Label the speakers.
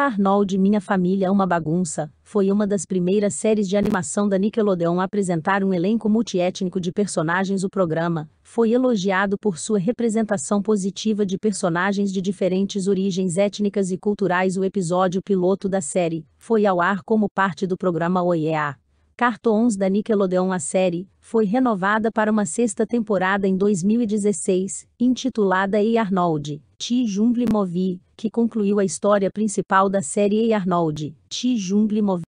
Speaker 1: Arnold Minha Família é uma Bagunça foi uma das primeiras séries de animação da Nickelodeon a apresentar um elenco multiétnico de personagens. O programa foi elogiado por sua representação positiva de personagens de diferentes origens étnicas e culturais. O episódio piloto da série foi ao ar como parte do programa OEA Cartoons da Nickelodeon. A série foi renovada para uma sexta temporada em 2016, intitulada E. Arnold, T. Jungle Movie, que concluiu a história principal da série E. Arnold, T. Jungle Movie.